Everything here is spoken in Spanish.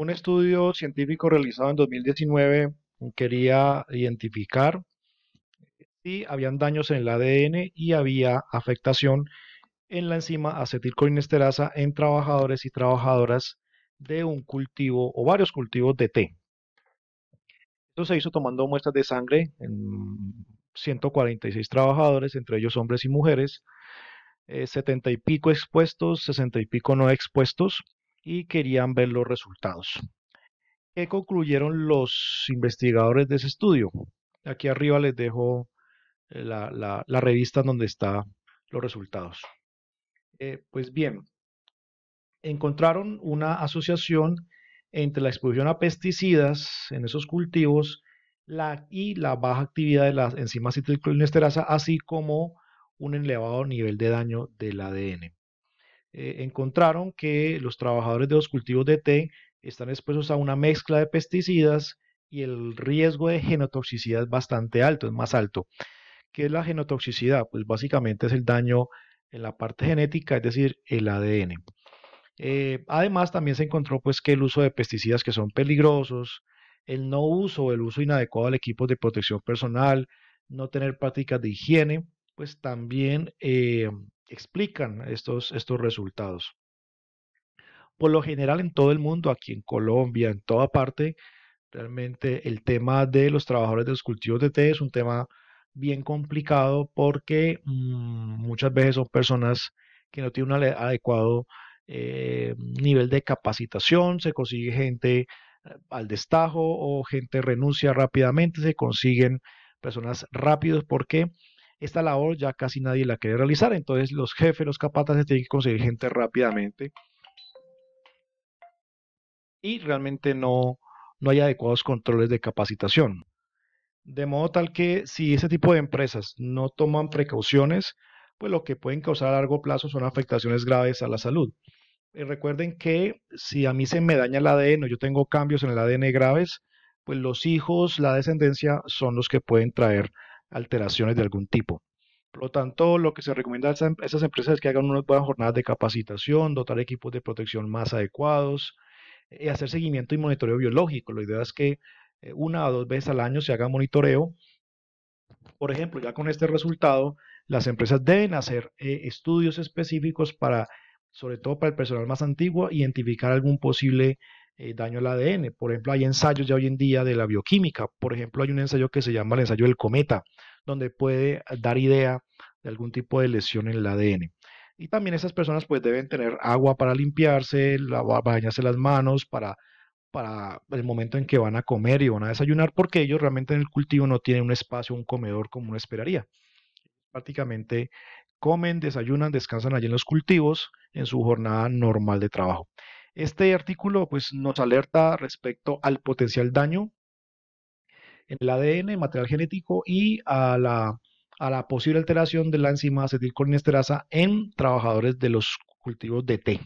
Un estudio científico realizado en 2019 quería identificar si habían daños en el ADN y había afectación en la enzima acetilcolinesterasa en trabajadores y trabajadoras de un cultivo o varios cultivos de té. Esto se hizo tomando muestras de sangre en 146 trabajadores, entre ellos hombres y mujeres, 70 eh, y pico expuestos, 60 y pico no expuestos, y querían ver los resultados. ¿Qué concluyeron los investigadores de ese estudio? Aquí arriba les dejo eh, la, revista donde están los resultados. Eh, pues bien, encontraron una asociación entre la exposición a pesticidas en esos cultivos y la baja actividad de las enzimas citricolesterasa, así como un elevado nivel de daño del ADN. Eh, encontraron que los trabajadores de los cultivos de té están expuestos a una mezcla de pesticidas y el riesgo de genotoxicidad es bastante alto, es más alto. ¿Qué es la genotoxicidad? Pues básicamente es el daño en la parte genética, es decir, el ADN. Eh, además, también se encontró pues, que el uso de pesticidas que son peligrosos, el no uso, o el uso inadecuado del equipo de protección personal, no tener prácticas de higiene, pues también eh, explican estos, estos resultados. Por lo general en todo el mundo, aquí en Colombia, en toda parte, realmente el tema de los trabajadores de los cultivos de té es un tema bien complicado porque mm, muchas veces son personas que no tienen un adecuado eh, nivel de capacitación, se consigue gente eh, al destajo o gente renuncia rápidamente, se consiguen personas rápidas porque esta labor ya casi nadie la quiere realizar, entonces los jefes, los capataces tienen que conseguir gente rápidamente y realmente no, no hay adecuados controles de capacitación. De modo tal que si ese tipo de empresas no toman precauciones, pues lo que pueden causar a largo plazo son afectaciones graves a la salud. Y eh, recuerden que si a mí se me daña el ADN o yo tengo cambios en el ADN graves, pues los hijos, la descendencia son los que pueden traer alteraciones de algún tipo. Por lo tanto, lo que se recomienda a em, esas empresas es que hagan unas buenas jornadas de capacitación, dotar equipos de protección más adecuados, y eh, hacer seguimiento y monitoreo biológico. La idea es que eh, una o dos veces al año se haga monitoreo. Por ejemplo, ya con este resultado, las empresas deben hacer eh, estudios específicos para, sobre todo para el personal más antiguo, identificar algún posible eh, daño al ADN. Por ejemplo, hay ensayos ya hoy en día de la bioquímica. Por ejemplo, hay un ensayo que se llama el ensayo del cometa, donde puede dar idea de algún tipo de lesión en el ADN. Y también esas personas pues deben tener agua para limpiarse, bañarse las manos para, para el momento en que van a comer y van a desayunar, porque ellos realmente en el cultivo no tienen un espacio, un comedor como uno esperaría. Prácticamente comen, desayunan, descansan allí en los cultivos en su jornada normal de trabajo. Este artículo pues, nos alerta respecto al potencial daño en el ADN, material genético y a la, a la posible alteración de la enzima acetilcolinesterasa en trabajadores de los cultivos de té.